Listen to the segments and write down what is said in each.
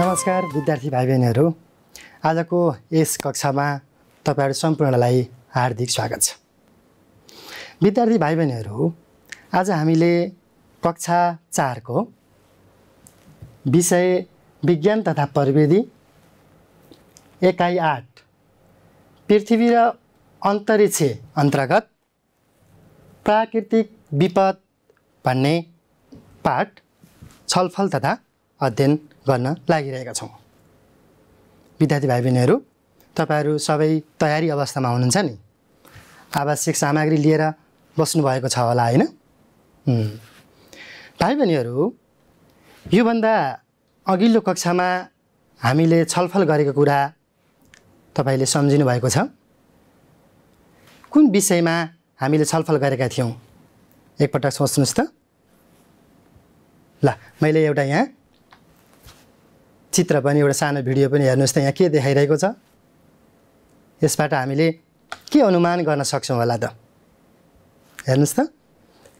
नमस्कार विद्यार्थी भाइ बहिनीहरू आजको यस कक्षामा तपाईँहरू सम्पूर्णलाई हार्दिक स्वागत छ विद्यार्थी भाइ बहिनीहरू आज हामीले कक्षा चारको विषय विज्ञान तथा प्रविधि एकाइ आठ पृथ्वी र अन्तरिक्ष अन्तर्गत प्राकृतिक विपद भन्ने पाठ छलफल तथा अध्ययन गर्न लागिरहेका छौँ विद्यार्थी भाइ बहिनीहरू तपाईँहरू सबै तयारी अवस्थामा हुनुहुन्छ नि आवश्यक सामग्री लिएर बस्नुभएको छ होला होइन भाइ बहिनीहरू योभन्दा अघिल्लो कक्षामा हामीले छलफल गरेको कुरा तपाईँले सम्झिनु भएको छ कुन विषयमा हामीले छलफल गरेका थियौँ एकपटक सोच्नुहोस् त ल मैले एउटा यहाँ चित्र पनि एउटा सानो भिडियो पनि हेर्नुहोस् त यहाँ के देखाइरहेको छ यसबाट हामीले के अनुमान गर्न सक्छौँ होला त हेर्नुहोस् त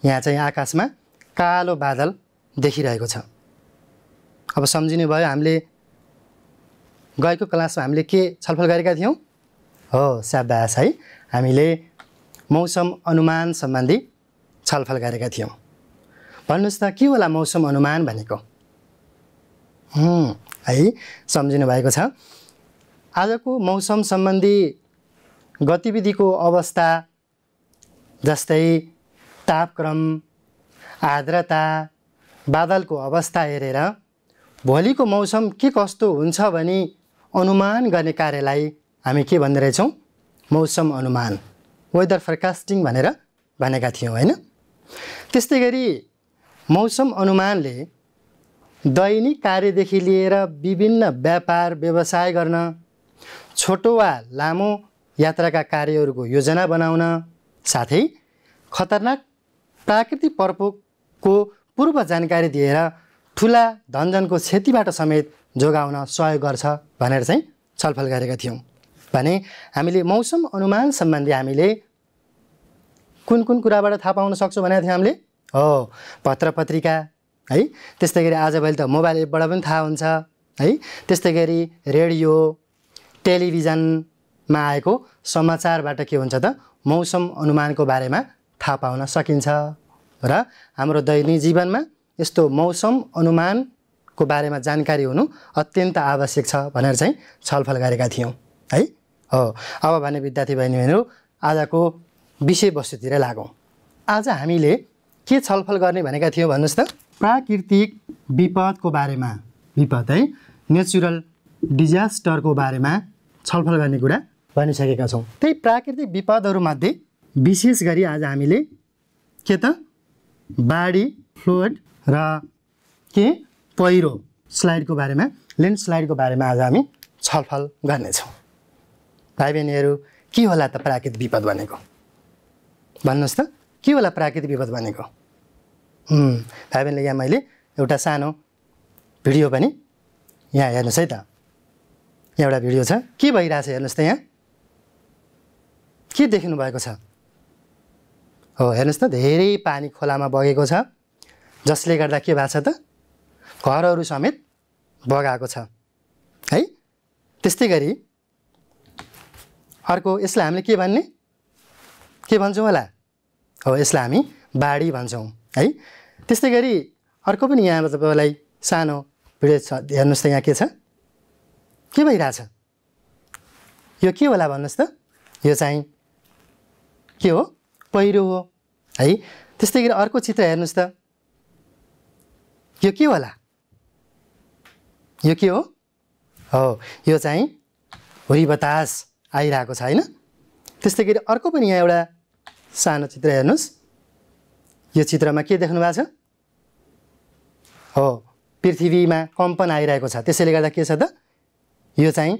यहाँ चाहिँ आकाशमा कालो बादल देखिरहेको छ अब सम्झिनु भयो हामीले गएको क्लासमा हामीले के छलफल गरेका थियौँ हो स्याबास है हामीले मौसम अनुमान सम्बन्धी छलफल गरेका थियौँ भन्नुहोस् त के होला मौसम अनुमान भनेको है सम्झिनु भएको छ आजको मौसम सम्बन्धी गतिविधिको अवस्था जस्तै तापक्रम आर्द्रता बादलको अवस्था हेरेर भोलिको मौसम के कस्तो हुन्छ भने अनुमान गर्ने कार्यलाई हामी के भन्दोरहेछौँ मौसम अनुमान वेदर फोरकास्टिङ भनेर भनेका थियौँ होइन त्यस्तै गरी मौसम अनुमानले दैनिक कार्यदेखि लिएर विभिन्न व्यापार व्यवसाय गर्न छोटो वा लामो यात्राका कार्यहरूको योजना बनाउन साथै खतरनाक प्राकृतिक प्रकोपको पूर्व जानकारी दिएर ठुला धनजनको क्षतिबाट समेत जोगाउन सहयोग गर्छ भनेर चाहिँ छलफल गरेका थियौँ भने हामीले मौसम अनुमान सम्बन्धी हामीले कुन कुन कुराबाट थाहा पाउन सक्छौँ भनेको थियौँ हामीले हो पत्र पत्रिका है त्यस्तै गरी आजभोलि त मोबाइल एपबाट पनि थाहा हुन्छ है त्यस्तै गरी रेडियो टेलिभिजनमा आएको समाचारबाट के हुन्छ त मौसम अनुमानको बारेमा थाहा पाउन सकिन्छ र हाम्रो दैनिक जीवनमा यस्तो मौसम अनुमानको बारेमा जानकारी हुनु अत्यन्त आवश्यक छ भनेर चाहिँ छलफल गरेका थियौँ है हो अब भने विद्यार्थी बहिनीहरू आजको विषयवस्तुतिर लागौँ आज हामीले के छलफल गर्ने भनेका थियौँ भन्नुहोस् त प्राकृतिक विपदको बारेमा विपद है नेचुरल डिजास्टरको बारेमा छलफल गर्ने कुरा भनिसकेका छौँ त्यही प्राकृतिक विपदहरूमध्ये विशेष गरी आज हामीले के त बाढी फ्लोड र के पहिरो स्लाइडको बारेमा ल्यान्डस्लाइडको बारेमा आज हामी छलफल गर्नेछौँ भाइ बहिनीहरू के होला त प्राकृतिक विपद भनेको भन्नुहोस् त के होला प्राकृतिक विपद भनेको भाइ बहिनीले यहाँ मैले एउटा सानो भिडियो पनि यहाँ हेर्नुहोस् है त यहाँ एउटा भिडियो छ के भइरहेछ हेर्नुहोस् त यहाँ के देख्नु भएको छ हो हेर्नुहोस् त धेरै पानी खोलामा बगेको छ जसले गर्दा के भएको छ त घरहरू समेत बगाएको छ है त्यस्तै गरी अर्को यसलाई हामीले के भन्ने के भन्छौँ होला हो यसलाई हामी बाढी भन्छौँ है त्यस्तै गरी अर्को पनि यहाँ तपाईँलाई सानो भिडियो छ हेर्नुहोस् त यहाँ के छ के भइरहेछ यो के होला भन्नुहोस् त यो चाहिँ के हो पहिरो हो है त्यस्तै गरी अर्को चित्र हेर्नुहोस् त यो के होला यो के हो हो यो चाहिँ हुरी बतास आइरहेको छ होइन त्यस्तै गरी अर्को पनि यहाँ एउटा सानो चित्र हेर्नुहोस् यो चित्रमा के देख्नु भएको छ हो पृथ्वीमा कम्पन आइरहेको छ त्यसैले गर्दा के छ त यो चाहिँ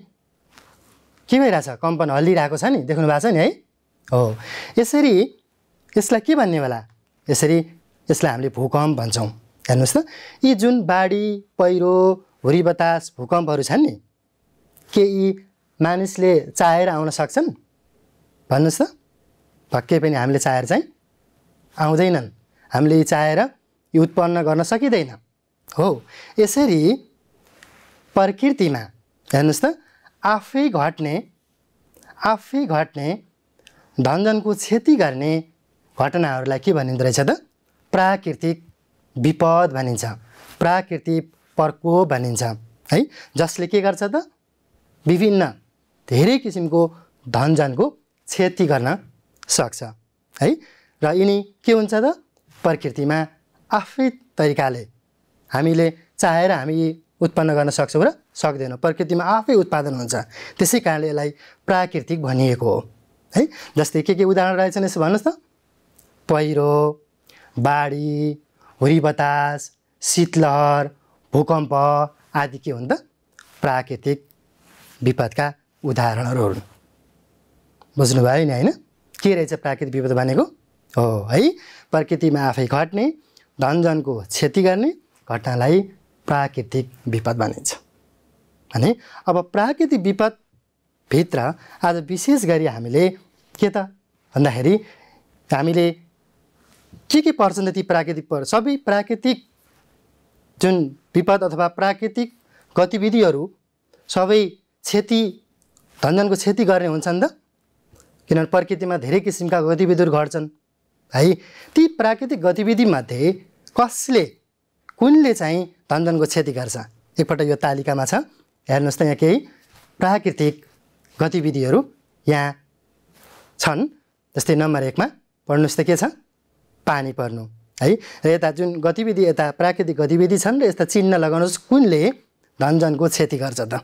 के भइरहेछ कम्पन हल्लिरहेको छ नि देख्नु भएको छ नि है हो यसरी यसलाई के भन्ने होला यसरी यसलाई हामीले भूकम्प भन्छौँ हेर्नुहोस् त यी जुन बाढी पहिरो हुरी बतास भूकम्पहरू छन् नि के यी मानिसले चाहेर आउन सक्छन् भन्नुहोस् त पक्कै पनि हामीले चाहेर चाहिँ आउँदैनन् हामीले चाहेर यो उत्पन्न गर्न सकिँदैन हो यसरी प्रकृतिमा हेर्नुहोस् त आफै घट्ने आफै घट्ने धनजनको क्षति गर्ने घटनाहरूलाई के भनिँदो रहेछ त प्राकृतिक विपद भनिन्छ प्राकृतिक प्रकोप भनिन्छ है जसले के गर्छ त विभिन्न धेरै किसिमको धनजनको क्षति गर्न सक्छ है र यिनी के हुन्छ त प्रकृतिमा आफै तरिकाले हामीले चाहेर हामी उत्पन्न गर्न सक्छौँ र सक्दैनौँ प्रकृतिमा आफै उत्पादन हुन्छ त्यसै कारणले यसलाई प्राकृतिक भनिएको हो है जस्तै के के उदाहरण रहेछन् यसो भन्नुहोस् त पहिरो बाढी हुरी बतास शीतलहर भूकम्प आदि के हुन् त प्राकृतिक विपदका उदाहरणहरू हुन् बुझ्नुभयो नि होइन के रहेछ प्राकृतिक विपद भनेको हो है प्रकृतिमा आफै घट्ने धनजनको क्षति गर्ने घटनालाई प्राकृतिक विपद भनिन्छ अनि अब प्राकृतिक विपदभित्र आज विशेष गरी हामीले के त भन्दाखेरि हामीले के के पर्छन् त ती प्राकृतिक पर सबै प्राकृतिक जुन विपद अथवा प्राकृतिक गतिविधिहरू सबै क्षति धनजनको क्षति गर्ने हुन्छन् त किनभने प्रकृतिमा धेरै किसिमका गतिविधिहरू घट्छन् है ती प्राकृतिक गतिविधिमध्ये कसले कुनले चाहिँ धनधनको क्षति गर्छ एकपल्ट यो तालिकामा छ हेर्नुहोस् त यहाँ केही प्राकृतिक गतिविधिहरू यहाँ छन् जस्तै नम्बर एकमा पढ्नुहोस् त के छ पानी पर्नु है र यता जुन गतिविधि यता प्राकृतिक गतिविधि छन् र यस्ता चिन्ह लगाउनुहोस् कुनले धनजनको क्षति गर्छ त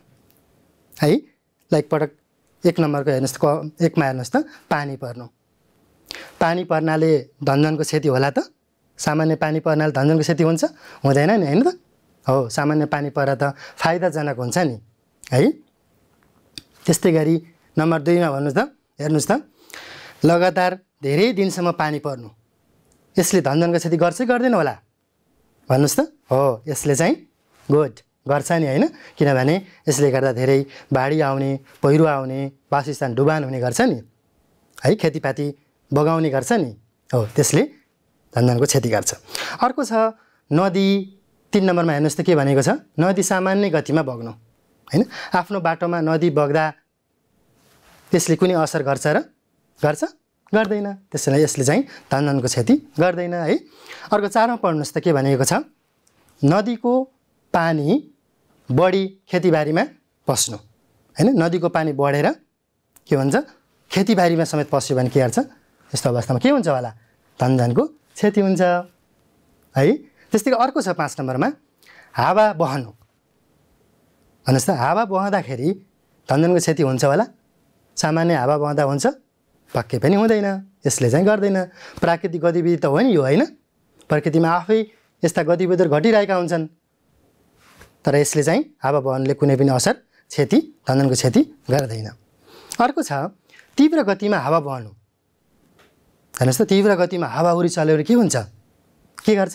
है लाइक पटक एक नम्बरको हेर्नुहोस् त क एकमा हेर्नुहोस् त पानी पर्नु पानी पर्नाले धनजनको क्षति होला त सामान्य पानी पर्नाले धनजनको क्षति हुन्छ हुँदैन नि होइन त हो सामान्य पानी पर्दा त फाइदाजनक हुन्छ नि है त्यस्तै गरी नम्बर दुईमा भन्नुहोस् त हेर्नुहोस् त लगातार धेरै दिनसम्म पानी पर्नु यसले धनजनको क्षति गर्छ गर्दैन होला भन्नुहोस् त हो यसले चाहिँ गुड गर्छ नि होइन किनभने यसले गर्दा धेरै बाढी आउने पहिरो आउने वासस्थान डुबान हुने गर्छ नि है खेतीपाती बगाउने गर्छ नि हो त्यसले धनधनको क्षति गर्छ अर्को छ नदी तिन नम्बरमा हेर्नुहोस् त के भनेको छ नदी सामान्य गतिमा बग्नु होइन आफ्नो बाटोमा नदी बग्दा त्यसले कुनै असर गर्छ र गर्छ गर्दैन त्यसैले यसले चाहिँ धनधनको क्षति गर्दैन है अर्को चारमा पढ्नुहोस् त के भनेको छ नदीको पानी बढी खेतीबारीमा पस्नु होइन नदीको पानी बढेर के भन्छ खेतीबारीमा समेत पस्यो भने के गर्छ यस्तो अवस्थामा के हुन्छ होला धनधनको क्षति हुन्छ है त्यस्तै अर्को छ पाँच नम्बरमा हावा बहनु भन्नुहोस् त हावा बहँदाखेरि धनधनको क्षति हुन्छ होला सामान्य हावा बहँदा हुन्छ पक्कै पनि हुँदैन यसले चाहिँ गर्दैन प्राकृतिक गतिविधि त हो नि यो होइन प्रकृतिमा आफै यस्ता गतिविधिहरू घटिरहेका हुन्छन् तर यसले चाहिँ हावा बहनले कुनै पनि असर क्षति धनधनको क्षति गर्दैन अर्को छ तीव्र गतिमा हावा बहनु हेर्नुहोस् त तीव्र गतिमा हावाहुरी चल्यो के हुन्छ के गर्छ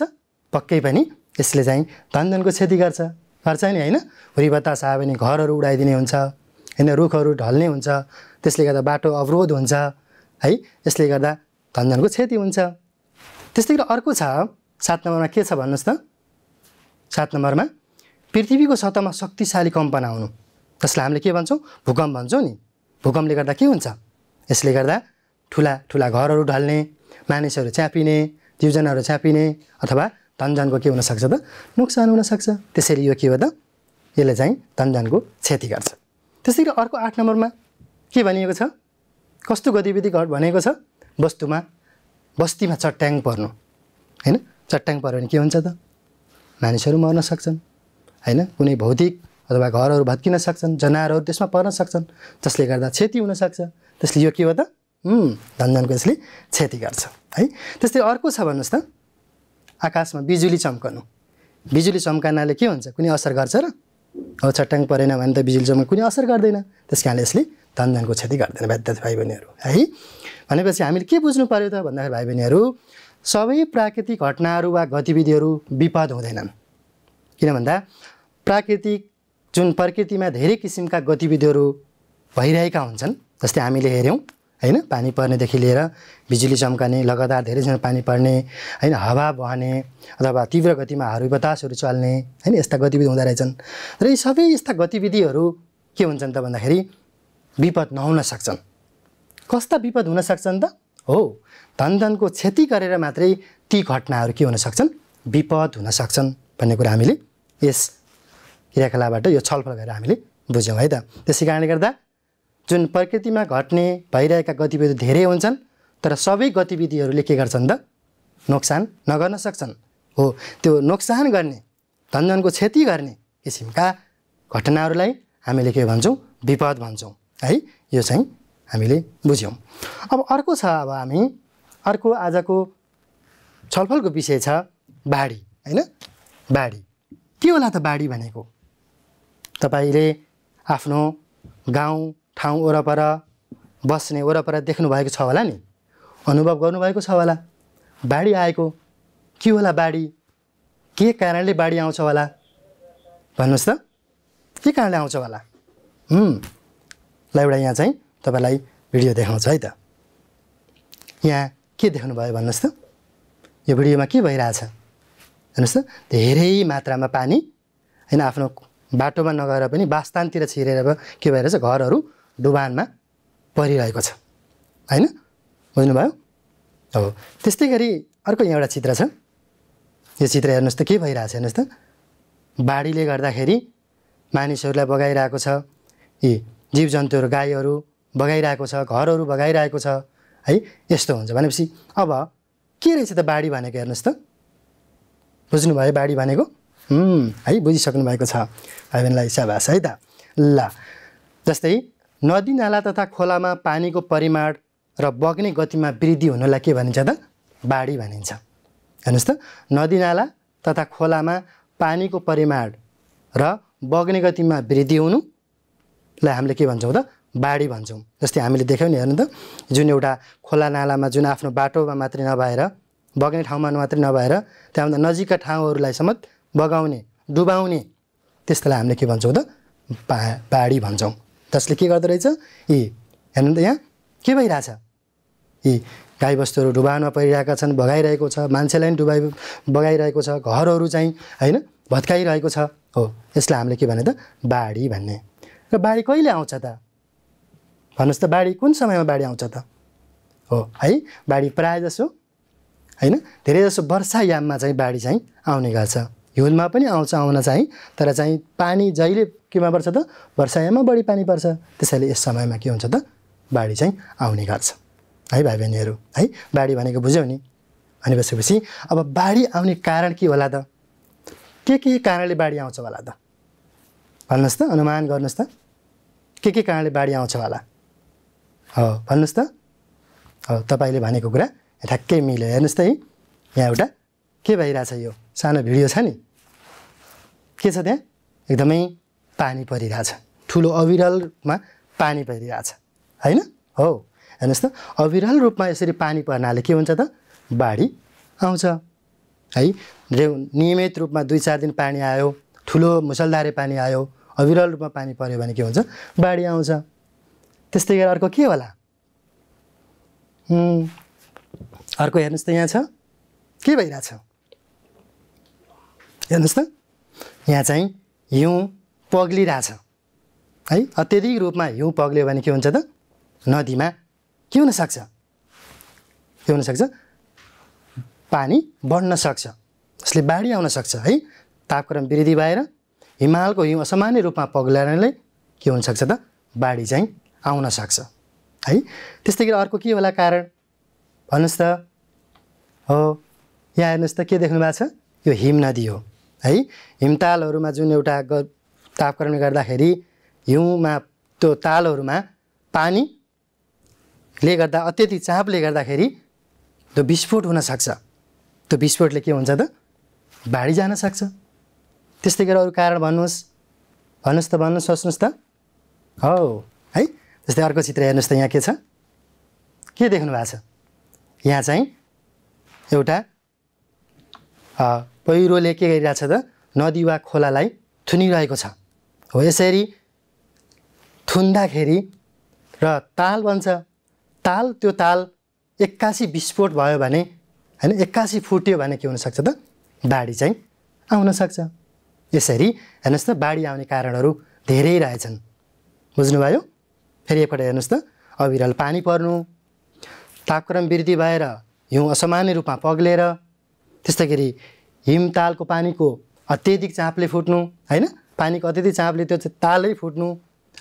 पक्कै पनि यसले चाहिँ धनधनको क्षति गर्छ गर्छ नि होइन हुरी बतास आयो भने घरहरू उडाइदिने हुन्छ होइन रुखहरू ढल्ने हुन्छ त्यसले गर्दा बाटो अवरोध हुन्छ है यसले गर्दा धनधनको क्षति हुन्छ त्यस्तै गरी अर्को छ सात नम्बरमा के छ भन्नुहोस् त सात नम्बरमा पृथ्वीको सतहमा शक्तिशाली कम्पन आउनु जसलाई हामीले के भन्छौँ भूकम्प भन्छौँ नि भूकम्पले गर्दा के हुन्छ यसले गर्दा ठुला ठुला घरहरू ढल्ने मानिसहरू च्यापिने जीवजनाहरू च्यापिने अथवा धनजनको के हुनसक्छ त नोक्सान हुनसक्छ त्यसरी यो के हो त यसले चाहिँ धनजनको क्षति गर्छ त्यसै गरी अर्को आठ नम्बरमा के भनिएको छ कस्तो गतिविधि घट भनेको छ वस्तुमा बस्तीमा चट्याङ पर्नु होइन चट्याङ पऱ्यो भने के हुन्छ त मानिसहरू मर्न सक्छन् होइन कुनै भौतिक अथवा घरहरू भत्किन सक्छन् जनावरहरू त्यसमा पर्न सक्छन् जसले गर्दा क्षति हुनसक्छ त्यसले यो के हो त धनधनको यसले क्षति गर्छ है त्यस्तै अर्को छ भन्नुहोस् त आकाशमा बिजुली चम्कनु बिजुली चम्कनाले के हुन्छ कुनै असर गर्छ र अब छट्याङ परेन भने त बिजुली चम्क कुनै असर गर्दैन त्यस कारणले यसले धनधनको क्षति गर्दैन भाइ दाजु भाइ बहिनीहरू है भनेपछि हामीले के बुझ्नु पऱ्यो त भन्दाखेरि भाइ बहिनीहरू सबै प्राकृतिक घटनाहरू वा गतिविधिहरू विपद हुँदैनन् किन भन्दा प्राकृतिक जुन प्रकृतिमा धेरै किसिमका गतिविधिहरू भइरहेका हुन्छन् जस्तै हामीले हेऱ्यौँ होइन पानी पर्नेदेखि लिएर बिजुली चम्काने लगातार धेरैजना पानी पर्ने होइन हावा बहने अथवा तीव्र गतिमा हारू बतासहरू चल्ने होइन यस्ता गतिविधि हुँदो रहेछन् र यी सबै यस्ता गतिविधिहरू के हुन्छन् त भन्दाखेरि विपद नहुन सक्छन् कस्ता विपद हुन सक्छन् त हो धनधनको क्षति गरेर मात्रै ती घटनाहरू के हुन सक्छन् विपद हुन सक्छन् भन्ने कुरा हामीले यस क्रियाकलापबाट यो छलफल गरेर हामीले बुझ्यौँ है त त्यसै कारणले गर्दा जुन प्रकृतिमा घट्ने भइरहेका गतिविधि धेरै हुन्छन् तर सबै गतिविधिहरूले के गर्छन् त नोक्सान नगर्न सक्छन् हो त्यो नोक्सान गर्ने धनधनको क्षति गर्ने किसिमका घटनाहरूलाई हामीले के भन्छौँ विपद भन्छौँ है यो चाहिँ हामीले बुझ्यौँ अब अर्को छ अब हामी अर्को आजको छलफलको विषय छ बाढी होइन बाढी के होला त बाढी भनेको तपाईँले आफ्नो गाउँ ठाउँ वरपर बस्ने वरपर देख्नुभएको छ होला नि अनुभव गर्नुभएको छ होला बाढी आएको के होला बाढी के कारणले बाढी आउँछ होला भन्नुहोस् त के कारणले आउँछ होला ल एउटा यहाँ चाहिँ तपाईँलाई भिडियो देखाउँछ है त यहाँ के देख्नुभयो भन्नुहोस् त यो भिडियोमा के भइरहेछ हेर्नुहोस् त धेरै मात्रामा पानी होइन आफ्नो बाटोमा नगएर पनि बासस्थानतिर छिरेर के भइरहेछ घरहरू डुबानमा परिरहेको छ होइन बुझ्नुभयो हो त्यस्तै गरी अर्को यहाँ एउटा चित्र छ यो चित्र हेर्नुहोस् त के भइरहेको छ हेर्नुहोस् त बाढीले गर्दाखेरि मानिसहरूलाई बगाइरहेको छ यी जीवजन्तुहरू गाईहरू बगाइरहेको छ घरहरू बगाइरहेको छ है यस्तो हुन्छ भनेपछि अब के रहेछ त बाढी भनेको हेर्नुहोस् त बुझ्नुभयो बाढी भनेको है बुझिसक्नु भएको छ भाइ हामीलाई इच्छा छ है त ल जस्तै नदीनाला तथा खोलामा पानीको परिमाण र बग्ने गतिमा वृद्धि हुनलाई के भनिन्छ त बाढी भनिन्छ हेर्नुहोस् त नदीनाला तथा खोलामा पानीको परिमाण र बग्ने गतिमा वृद्धि हुनुलाई हामीले के भन्छौँ त बाढी भन्छौँ जस्तै हामीले देख्यौँ नि हेर्नु त जुन एउटा खोला नालामा जुन आफ्नो बाटोमा मात्रै नभएर बग्ने ठाउँमा मात्रै नभएर त्यहाँभन्दा नजिकका ठाउँहरूलाई समेत बगाउने डुबाउने त्यस्तोलाई हामीले के भन्छौँ त बा बाढी भन्छौँ जसले के गर्दो रहेछ ए हेर्नु त यहाँ के भइरहेछ यी गाईबस्तुहरू डुबानमा परिरहेका छन् भगाइरहेको छ मान्छेलाई पनि डुबाइ बगाइरहेको छ घरहरू चाहिँ होइन भत्काइरहेको छ हो यसलाई हामीले के भने त बाढी भन्ने र बाढी कहिले आउँछ त भन्नुहोस् त बाढी कुन समयमा बाढी आउँछ त हो है बाढी प्रायः जसो होइन धेरैजसो वर्षायाममा चाहिँ बाढी चाहिँ आउने गर्छ हिउँदमा पनि आउँछ आउन चाहिँ तर चाहिँ पानी जहिले केमा पर्छ त वर्षायामा बढी पानी पर्छ त्यसैले यस समयमा के हुन्छ त बाढी चाहिँ आउने गर्छ है भाइ बहिनीहरू है बाढी भनेको बुझ्यौ नि अनि बसेपछि अब बाढी आउने कारण के होला त के के कारणले बाढी आउँछ होला त भन्नुहोस् त अनुमान गर्नुहोस् त के के कारणले बाढी आउँछ होला हो भन्नुहोस् त हो तपाईँले भनेको कुरा ठ्याक्कै मिल्यो हेर्नुहोस् त है यहाँ एउटा के भइरहेछ यो सानो भिडियो छ नि के छ त्यहाँ एकदमै पानी परिरहेछ ठुलो अविरल रूपमा पानी परिरहेछ होइन हो हेर्नुहोस् त अविरल रूपमा यसरी पानी पर्नाले के हुन्छ त बाढी आउँछ है रेउ नियमित रूपमा दुई चार दिन पानी आयो ठुलो मुसलधारे पानी आयो अविरल रूपमा पानी पऱ्यो भने के हुन्छ बाढी आउँछ त्यस्तै गरेर अर्को के होला अर्को हेर्नुहोस् त यहाँ छ के भइरहेछ हेर्नुहोस् त यहाँ चाहिँ हिउँ पग्लिरहेछ है अत्यधिक रूपमा हिउँ पग्लियो भने के हुन्छ त नदीमा के हुनसक्छ के हुनसक्छ पानी बढ्न सक्छ यसले बाढी आउन सक्छ है तापक्रम वृद्धि भएर हिमालको हिउँ असामान्य रूपमा पग्लाले के हुनसक्छ त बाढी चाहिँ आउन सक्छ है त्यस्तै गरी अर्को के होला कारण भन्नुहोस् त हो यहाँ हेर्नुहोस् त के देख्नु भएको छ यो हिम नदी हो है हिमतालहरूमा जुन एउटा तापक्रमले गर्दाखेरि हिउँमा त्यो तालहरूमा पानीले गर्दा अत्यधिक चापले गर्दाखेरि त्यो विस्फोट हुनसक्छ त्यो विस्फोटले के हुन्छ त बाढी जान सक्छ त्यस्तै गरेर अरू कारण भन्नुहोस् भन्नुहोस् त भन्नुहोस् सोच्नुहोस् त हो है जस्तै अर्को चित्र हेर्नुहोस् त यहाँ के छ के देख्नु भएको छ यहाँ चाहिँ एउटा पहिरोले के गरिरहेछ त नदी वा खोलालाई थुनिरहेको छ हो यसरी थुन्दाखेरि र ताल बन्छ ताल त्यो ताल एक्कासी विस्फोट भयो भने होइन एक्कासी फुट्यो भने के हुनसक्छ त बाढी चाहिँ आउनसक्छ यसरी हेर्नुहोस् त बाढी आउने कारणहरू धेरै रहेछन् बुझ्नुभयो फेरि एकपल्ट हेर्नुहोस् त अविरल पानी पर्नु तापक्रम वृद्धि भएर हिउँ असामान्य रूपमा पग्लेर त्यस्तै गरी हिमतालको पानीको अत्यधिक चापले फुट्नु होइन पानीको अत्यधिक चापले त्यो चाहिँ तालै फुट्नु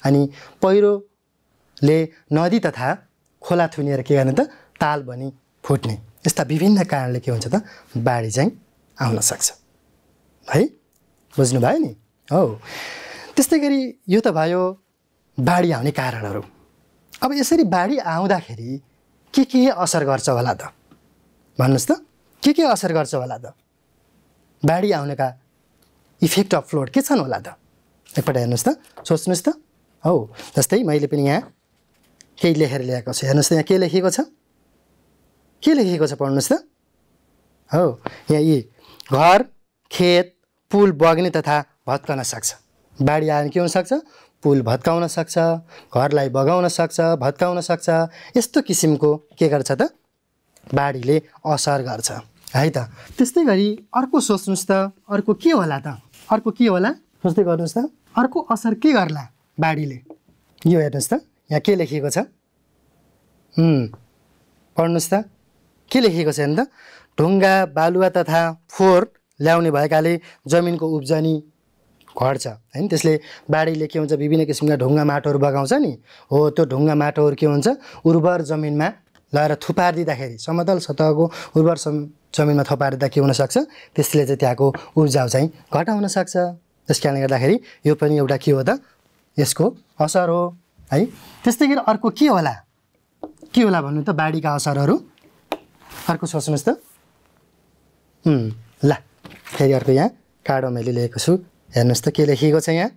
अनि पहिरोले नदी तथा खोला थुनिएर के गर्ने त ताल पनि फुट्ने यस्ता विभिन्न कारणले के हुन्छ त बाढी चाहिँ आउन सक्छ है बुझ्नुभयो नि हो त्यस्तै गरी यो त भयो बाढी आउने कारणहरू अब यसरी बाढी आउँदाखेरि के के असर गर्छ होला त भन्नुहोस् त के के असर गर्छ होला त बाढी आउनेका इफेक्ट अफ फ्लोड के छन् होला त एकपल्ट हेर्नुहोस् त सोच्नुहोस् त हो जस्तै मैले पनि यहाँ केही लेखेर ल्याएको छु हेर्नुहोस् त यहाँ के लेखिएको छ के लेखिएको छ पढ्नुहोस् त हो यहाँ यी घर खेत पुल बग्ने तथा भत्कन सक्छ बाढी आयो भने के हुनसक्छ पुल भत्काउन सक्छ घरलाई बगाउन सक्छ भत्काउन सक्छ यस्तो किसिमको के गर्छ त बाढीले असर गर्छ है त त्यस्तै गरी अर्को सोच्नुहोस् त अर्को के होला त अर्को के होला सोच्दै गर्नुहोस् त अर्को असर के गर्ला बाढीले यो हेर्नुहोस् त यहाँ के लेखिएको छ पढ्नुहोस् त के लेखिएको छ हेर्नु त ढुङ्गा बालुवा तथा फोहोर ल्याउने भएकाले जमिनको उब्जनी घट्छ होइन त्यसले बाढीले के हुन्छ विभिन्न किसिमका ढुङ्गा माटोहरू बगाउँछ नि हो त्यो ढुङ्गा माटोहरू के हुन्छ उर्वर जमिनमा लगाएर थुपारिदिँदाखेरि समतल सतहको उर्वर सम जमिनमा थपाएर के हुनसक्छ त्यसले चाहिँ त्यहाँको उब्जाउ चाहिँ घटाउन सक्छ त्यस कारणले गर्दाखेरि यो पनि एउटा के हो त यसको असर हो है त्यस्तै गरी अर्को के होला के होला भन्नु त बाढीका असरहरू अर्को सोच्नुहोस् त ल फेरि अर्को यहाँ काडो मैले लेखेको छु हेर्नुहोस् त के लेखिएको छ यहाँ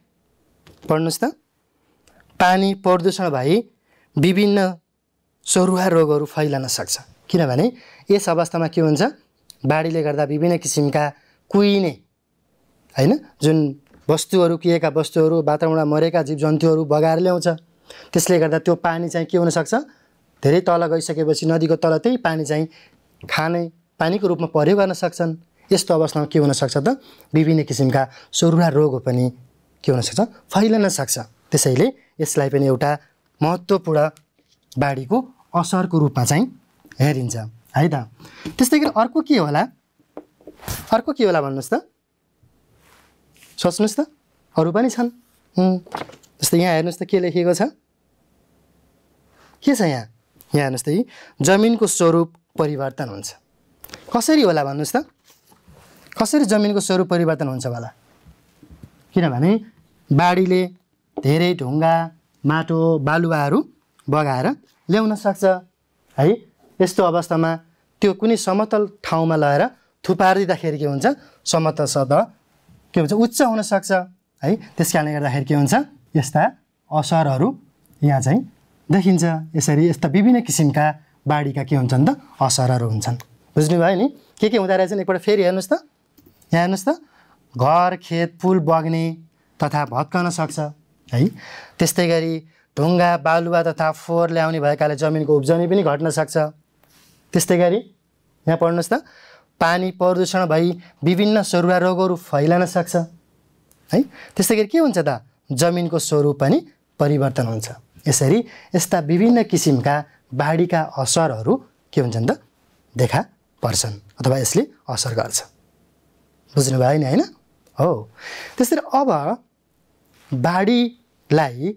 पढ्नुहोस् त पानी प्रदूषण भए विभिन्न सरुवा रोगहरू फैलन सक्छ किनभने यस अवस्थामा के हुन्छ बाढीले गर्दा विभिन्न किसिमका कुहिने होइन जुन वस्तुहरू कुहिएका वस्तुहरू वातावरणमा मरेका जीव जन्तुहरू बगाएर ल्याउँछ त्यसले गर्दा त्यो पानी चाहिँ के हुनसक्छ धेरै तल गइसकेपछि नदीको तल त्यही पानी चाहिँ खाने पानीको रूपमा प्रयोग गर्न सक्छन् यस्तो अवस्थामा के हुनसक्छ त विभिन्न किसिमका सोरुवा रोग पनि के हुनसक्छ फैलन सक्छ त्यसैले यसलाई पनि एउटा महत्त्वपूर्ण बाढीको असरको रूपमा चाहिँ हेरिन्छ है त त्यस्तै गरी अर्को के होला अर्को के होला भन्नुहोस् त सोच्नुहोस् त अरू पनि छन् जस्तै यहाँ हेर्नुहोस् त के लेखिएको छ के छ यहाँ यहाँ हेर्नुहोस् त यी जमिनको स्वरूप परिवर्तन हुन्छ कसरी होला भन्नुहोस् त कसरी जमिनको स्वरूप परिवर्तन हुन्छ होला किनभने बाढीले धेरै ढुङ्गा माटो बालुवाहरू बगाएर ल्याउन सक्छ है यस्तो अवस्थामा त्यो कुनै समतल ठाउँमा लगाएर थुपारिदिँदाखेरि के हुन्छ समतल सतह के हुन्छ उच्च हुनसक्छ है त्यस कारणले गर्दाखेरि के हुन्छ यस्ता असरहरू यहाँ चाहिँ देखिन्छ यसरी यस्ता विभिन्न किसिमका बाढीका के हुन्छन् त असरहरू हुन्छन् बुझ्नुभयो नि के के हुँदो रहेछन् एकपल्ट फेरि हेर्नुहोस् त यहाँ हेर्नुहोस् त घर खेत पुल बग्ने तथा भत्कन सक्छ है त्यस्तै गरी ढुङ्गा बालुवा तथा फोहोर ल्याउने भएकाले जमिनको उब्जनी पनि घट्न सक्छ त्यस्तै गरी यहाँ पढ्नुहोस् त पानी प्रदूषण भई विभिन्न स्वरुवा रोगहरू फैलन सक्छ है त्यस्तै गरी के हुन्छ त जमिनको स्वरूप पनि परिवर्तन हुन्छ यसरी यस्ता विभिन्न किसिमका बाढीका असरहरू के हुन्छन् त देखा पर्छन् अथवा यसले असर गर्छ बुझ्नुभयो नि होइन हो त्यसरी अब बाढीलाई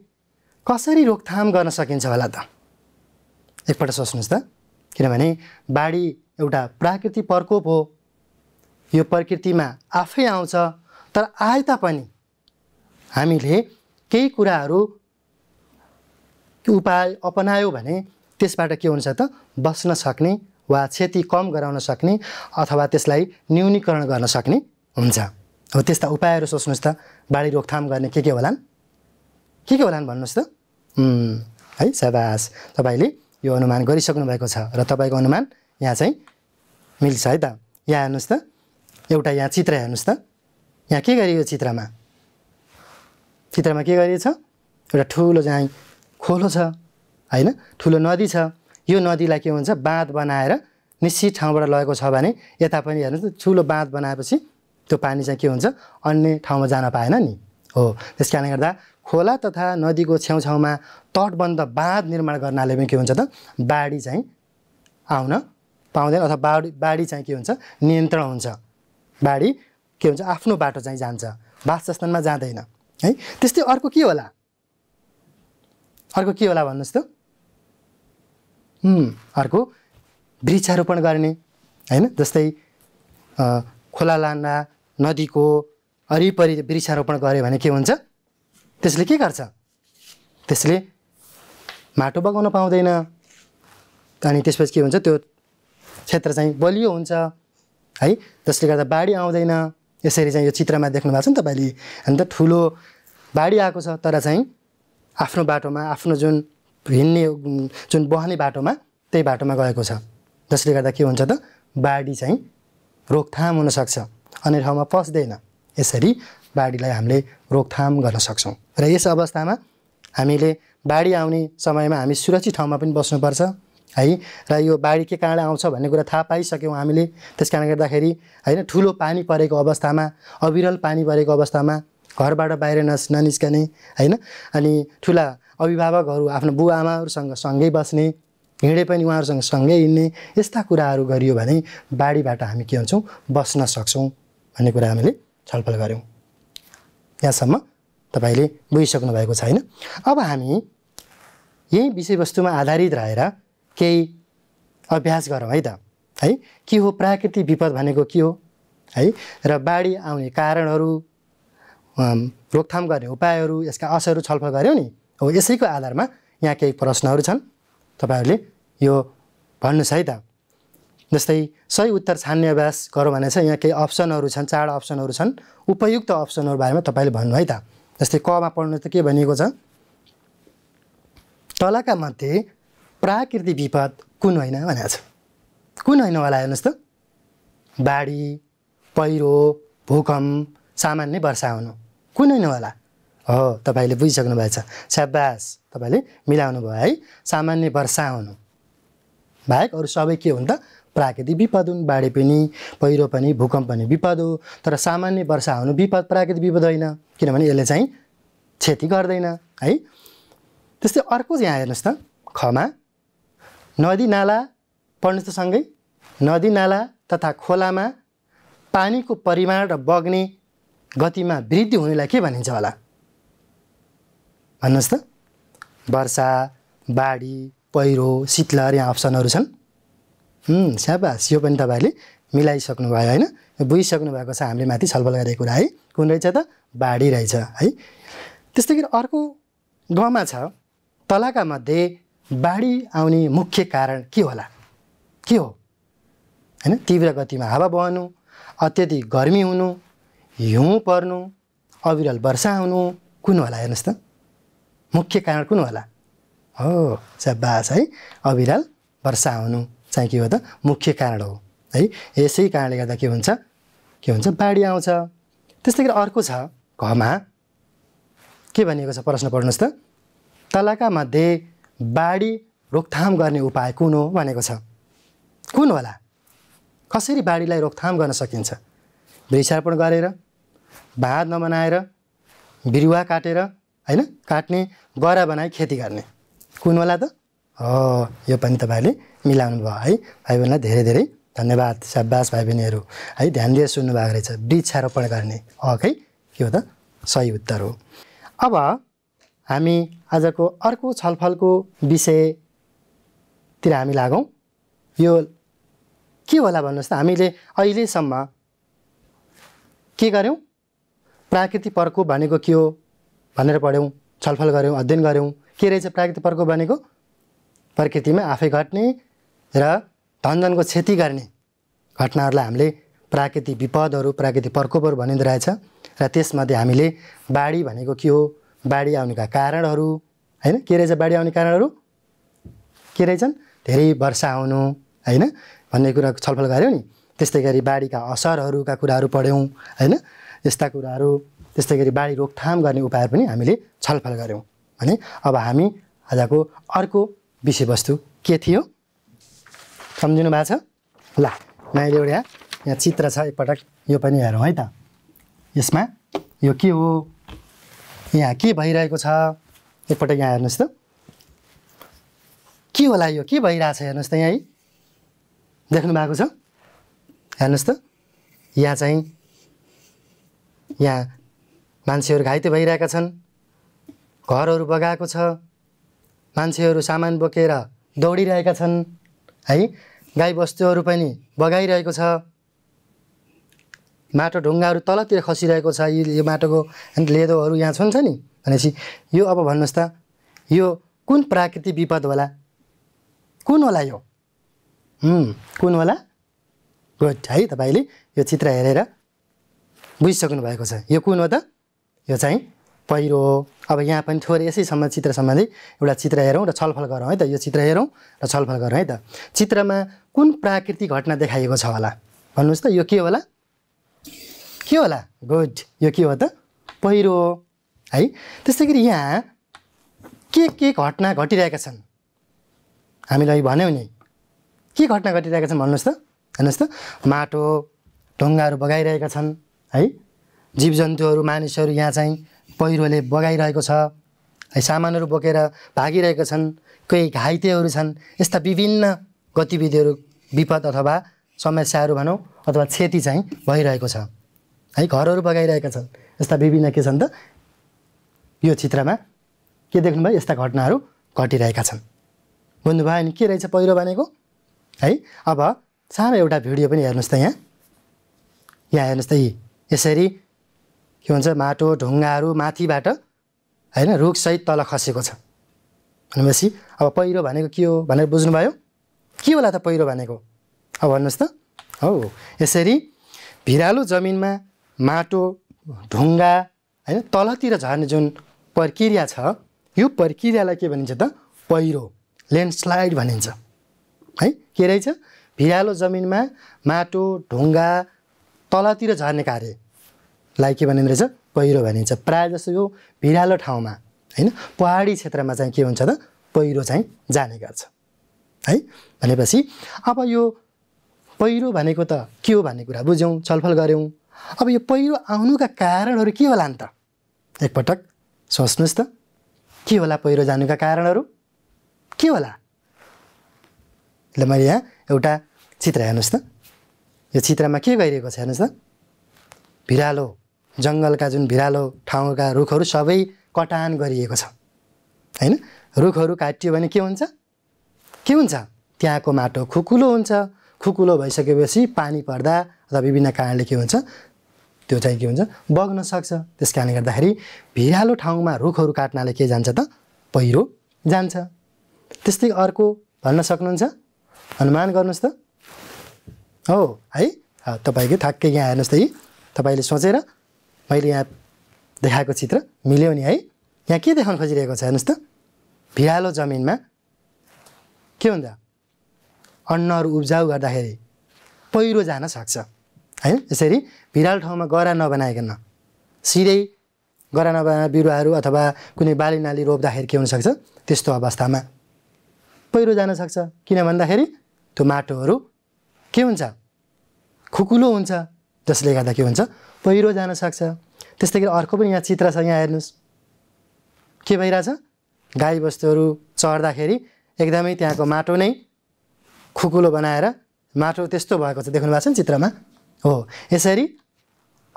कसरी रोकथाम गर्न सकिन्छ होला त एकपल्ट सोच्नुहोस् त किनभने बाढी एउटा प्राकृतिक प्रकोप हो यो प्रकृतिमा आफै आउँछ तर आए तापनि हामीले केही कुराहरू उपाय अपनायो भने त्यसबाट के हुन्छ त बस्न सक्ने वा क्षति कम गराउन सक्ने अथवा त्यसलाई न्यूनीकरण गर्न सक्ने हुन्छ हो त्यस्ता उपायहरू सोच्नुहोस् त बाढी रोकथाम गर्ने के के होलान् के के होलान् भन्नुहोस् त है सबास तपाईँले यो अनुमान गरिसक्नु भएको छ र तपाईँको अनुमान यहाँ चाहिँ मिल्छ है त यहाँ हेर्नुहोस् त एउटा यहाँ चित्र हेर्नुहोस् त यहाँ के गरियो चित्रमा चित्रमा के गरिएछ एउटा ठुलो चाहिँ खोलो छ होइन ठुलो नदी छ यो नदीलाई के हुन्छ बाँध बनाएर निश्चित ठाउँबाट लगेको छ भने यता पनि हेर्नुहोस् ठुलो बाँध बनाएपछि त्यो पानी चाहिँ के हुन्छ अन्य ठाउँमा जान पाएन नि हो त्यस कारणले गर्दा खोला तथा नदीको छेउछाउमा तटबन्ध बाँध निर्माण गर्नाले पनि के हुन्छ त बाढी चाहिँ आउन पाउँदैन अथवा बाढी बाढी चाहिँ के हुन्छ नियन्त्रण हुन्छ बाढी के हुन्छ आफ्नो बाटो चाहिँ जान्छ वासस्थानमा जाँदैन है त्यस्तै अर्को के होला अर्को के होला भन्नुहोस् त अर्को वृक्षारोपण गर्ने होइन जस्तै खोला लान्ना नदीको वरिपरि वृक्षारोपण गऱ्यो भने के हुन्छ त्यसले के गर्छ त्यसले माटो बगाउन पाउँदैन अनि त्यसपछि के हुन्छ त्यो क्षेत्र चाहिँ बलियो हुन्छ है जसले गर्दा बाढी आउँदैन यसरी चाहिँ यो चित्रमा देख्नु भएको छ नि तपाईँले अन्त ठुलो बाढी आएको छ तर चाहिँ आफ्नो बाटोमा आफ्नो जुन हिँड्ने जुन बहने बाटोमा त्यही बाटोमा गएको छ जसले गर्दा के हुन्छ त बाढी चाहिँ रोकथाम हुनसक्छ अन्य ठाउँमा पस्दैन यसरी बाढीलाई हामीले रोकथाम गर्न सक्छौँ र यस अवस्थामा हामीले बाढी आउने समयमा हामी सुरक्षित ठाउँमा पनि बस्नुपर्छ है र यो बाढी के कारणले आउँछ भन्ने कुरा थाहा पाइसक्यौँ हामीले त्यस कारणले गर्दाखेरि होइन ठुलो पानी परेको अवस्थामा अविरल पानी परेको अवस्थामा घरबाट बाहिर नस ननिस्कने होइन अनि ठुला अभिभावकहरू आफ्नो बुवा आमाहरूसँग सँगै बस्ने हिँडे पनि उहाँहरूसँग सँगै हिँड्ने यस्ता कुराहरू गरियो भने बाढीबाट हामी के हुन्छौँ बस्न सक्छौँ भन्ने कुरा हामीले छलफल गऱ्यौँ यहाँसम्म तपाईँले बुझिसक्नु भएको छैन अब हामी यही विषयवस्तुमा आधारित रहेर केही अभ्यास गरौँ है त है के हो प्राकृतिक विपद भनेको के हो है र बाढी आउने कारणहरू रोकथाम गर्ने उपायहरू यसका असरहरू छलफल गऱ्यौँ नि हो यसैको आधारमा यहाँ केही प्रश्नहरू छन् तपाईँहरूले यो भन्नुहोस् है त जस्तै सही उत्तर छान्ने अभ्यास गरौँ भने चाहिँ यहाँ केही अप्सनहरू छन् चार अप्सनहरू छन् उपयुक्त अप्सनहरू बारेमा तपाईँले भन्नु है त जस्तै कमा पढ्नु त के भनिएको छ तलका मध्ये प्राकृतिक विपद कुन होइन भनेको छ कुन होइन होला हेर्नुहोस् त बाढी पहिरो भूकम्प सामान्य वर्षा हुनु कुन होइन होला हो तपाईँले बुझिसक्नु भएछ स्याबास तपाईँले मिलाउनु भयो है सामान्य वर्षा हुनु बाहेक अरू सबै के हुन् त प्राकृतिक विपद हुन् बाढी पनि पहिरो पनि भूकम्प पनि विपद हो तर सामान्य वर्षा हुनु विपद प्राकृतिक विपद होइन किनभने यसले चाहिँ क्षति गर्दैन है त्यस्तै अर्को यहाँ हेर्नुहोस् त खमा नदी नाला पढ्नुहोस् नदी नाला तथा खोलामा पानीको परिमाण र बग्ने गतिमा वृद्धि हुनेलाई के भनिन्छ होला भन्नुहोस् त वर्षा बाढी पहिरो शीतलहर यहाँ अप्सनहरू छन् स्याबास यो पनि तपाईँहरूले मिलाइसक्नु भयो होइन बुझिसक्नु भएको छ हामीले माथि छलफल गरेको कुरा है कुन रहेछ त बाढी रहेछ है त्यस्तै गरी अर्को गमा छ तलाका मध्ये बाढी आउने मुख्य कारण के होला के हो होइन तीव्र गतिमा हावा बहनु अत्यधिक गर्मी हुनु हिउँ पर्नु अविरल वर्षा हुनु कुन होला हेर्नुहोस् त मुख्य कारण कुन होला हो स्याबास है अविरल वर्षा हुनु चाहिँ के हो त मुख्य कारण हो है यसै कारणले गर्दा के हुन्छ के हुन्छ बाढी आउँछ त्यस्तै गरी अर्को छ घमा के भनिएको छ प्रश्न पढ्नुहोस् त तलाका मध्ये बाढी रोकथाम गर्ने उपाय कुन हो भनेको छ कुन होला कसरी बाढीलाई रोकथाम गर्न सकिन्छ वृक्षारोपण गरेर बाँध नबनाएर बिरुवा काटेर होइन काट्ने गरा बनाए खेती गर्ने कुन होला त यो पनि तपाईँहरूले मिलाउनु भयो है भाइ बहिनीलाई धेरै धेरै धन्यवाद स्याबास भाइ बहिनीहरू है ध्यान दिएर सुन्नुभएको रहेछ वृक्षारोपण गर्ने हक है हो त सही उत्तर हो अब हामी आजको अर्को छलफलको विषयतिर हामी लागौँ यो के होला भन्नुहोस् त हामीले अहिलेसम्म के गऱ्यौँ प्राकृतिक प्रकोप भनेको के हो भनेर पढ्यौँ छलफल गऱ्यौँ अध्ययन गऱ्यौँ के रहेछ प्राकृतिक प्रकोप भनेको प्रकृतिमा आफै घट्ने र धनधनको क्षति गर्ने घटनाहरूलाई हामीले प्राकृतिक विपदहरू प्राकृतिक प्रकोपहरू भनिँदो रहेछ र त्यसमध्ये हामीले बाढी भनेको के हो बाढी आउनेका कारणहरू होइन के रहेछ बाढी आउने कारणहरू के रहेछन् धेरै वर्षा आउनु होइन भन्ने कुरा छलफल गऱ्यौँ नि त्यस्तै गरी बाढीका असरहरूका कुराहरू पढ्यौँ होइन यस्ता कुराहरू त्यस्तै गरी बाढी रोकथाम गर्ने उपायहरू पनि हामीले छलफल गऱ्यौँ भने अब हामी आजको अर्को विषयवस्तु के थियो सम्झिनु भएको छ ल मैले एउटा यहाँ चित्र छ एकपटक यो पनि हेरौँ है त यसमा यो के हो यहाँ के भइरहेको छ एकपटक यहाँ हेर्नुहोस् त के होला यो के भइरहेछ हेर्नुहोस् त यहाँ है देख्नु भएको छ हेर्नुहोस् त यहाँ चाहिँ यहाँ मान्छेहरू घाइते भइरहेका छन् घरहरू बगाएको छ मान्छेहरू सामान बोकेर दौडिरहेका छन् है गाईबस्तुहरू पनि बगाइरहेको छ माटो ढुङ्गाहरू तलतिर खसिरहेको छ यी यो माटोको लेदोहरू यहाँ छुन्छ नि भनेपछि यो अब भन्नुहोस् त यो कुन प्राकृतिक विपद होला कुन होला यो कुन होला गुड है तपाईँले यो चित्र हेरेर बुझिसक्नु भएको छ यो कुन हो त यो चाहिँ पहिरो अब यहाँ पनि थोरै यसैसम्म चित्र सम्बन्धी एउटा चित्र हेरौँ र छलफल गरौँ है त यो चित्र हेरौँ र छलफल गरौँ है त चित्रमा कुन प्राकृतिक घटना देखाइएको छ होला भन्नुहोस् त यो के होला के होला गुड यो के हो त पहिरो है त्यस्तै गरी यहाँ के के घटना घटिरहेका छन् हामीलाई भन्यौँ नि के घटना घटिरहेका छन् भन्नुहोस् त हेर्नुहोस् त माटो ढुङ्गाहरू बगाइरहेका छन् है जीवजन्तुहरू मानिसहरू यहाँ चाहिँ पहिरोले बगाइरहेको छ है सामानहरू बोकेर भागिरहेका छन् कोही घाइतेहरू छन् यस्ता विभिन्न गतिविधिहरू विपद अथवा समस्याहरू भनौँ अथवा क्षति चाहिँ भइरहेको छ है घरहरू बगाइरहेका छन् यस्ता विभिन्न के छन् त यो चित्रमा के देख्नुभयो यस्ता घटनाहरू घटिरहेका छन् बुझ्नुभयो नि के रहेछ पहिरो भनेको है अब सानो एउटा भिडियो पनि हेर्नुहोस् त यहाँ यहाँ हेर्नुहोस् त यी यसरी के भन्छ माटो ढुङ्गाहरू माथिबाट होइन रुखसहित तल खसेको छ भनेपछि अब पहिरो भनेको के हो भनेर बुझ्नुभयो के होला त पहिरो भनेको अब भन्नुहोस् त हो यसरी भिरालो जमिनमा माटो ढुङ्गा होइन तलतिर झर्ने जुन प्रक्रिया छ यो प्रक्रियालाई के भनिन्छ त पहिरो ल्यान्डस्लाइड भनिन्छ है के रहेछ भिरालो जमिनमा माटो ढुङ्गा तलतिर झर्ने कार्य लाई के भनिँदो रहेछ पहिरो भनिन्छ प्रायः जस्तो यो भिरालो ठाउँमा होइन पहाडी क्षेत्रमा चाहिँ के हुन्छ त पहिरो चाहिँ जाने गर्छ है भनेपछि अब यो पहिरो भनेको त के हो भन्ने कुरा बुझ्यौँ छलफल गऱ्यौँ अब यो पहिरो आउनुका कारणहरू के होला नि त एकपटक सोच्नुहोस् त के होला पहिरो जानुका कारणहरू के होला ल मैले यहाँ एउटा चित्र हेर्नुहोस् त यो चित्रमा के गइरहेको छ हेर्नुहोस् त भिरालो जङ्गलका जुन भिरालो ठाउँका रुखहरू सबै कटान गरिएको छ होइन रुखहरू काटियो भने के हुन्छ के हुन्छ त्यहाँको माटो खुकुलो हुन्छ खुकुलो भइसकेपछि पानी पर्दा अथवा विभिन्न कारणले के हुन्छ त्यो चाहिँ के हुन्छ बग्न सक्छ त्यस कारणले गर्दाखेरि भिरालो ठाउँमा रुखहरू काट्नाले के जान्छ त पहिरो जान्छ त्यस्तै अर्को भन्न सक्नुहुन्छ अनुमान गर्नुहोस् त हो है तपाईँकै ठ्याक्कै यहाँ हेर्नुहोस् त यी तपाईँले सोचेर मैले यहाँ देखाएको चित्र मिल्यो नि है यहाँ के देखाउन खोजिरहेको छ हेर्नुहोस् त भिरालो जमिनमा के हुन्छ अन्नहरू उब्जाउ गर्दाखेरि पहिरो जान सक्छ होइन यसरी भिरालो ठाउँमा गरा नबनाइकन सिधै गरा नबना बिरुवाहरू अथवा कुनै बाली नाली रोप्दाखेरि के हुनसक्छ त्यस्तो अवस्थामा पहिरो जान सक्छ किन भन्दाखेरि त्यो माटोहरू के हुन्छ खुकुलो हुन्छ जसले गर्दा के हुन्छ पहिरो जान सक्छ त्यस्तै गरी अर्को पनि यहाँ चित्र छ यहाँ हेर्नुहोस् के भइरहेछ गाईबस्तुहरू चढ्दाखेरि एकदमै त्यहाँको माटो नै खुकुलो बनाएर माटो त्यस्तो भएको छ देख्नु भएको छ नि चित्रमा हो यसरी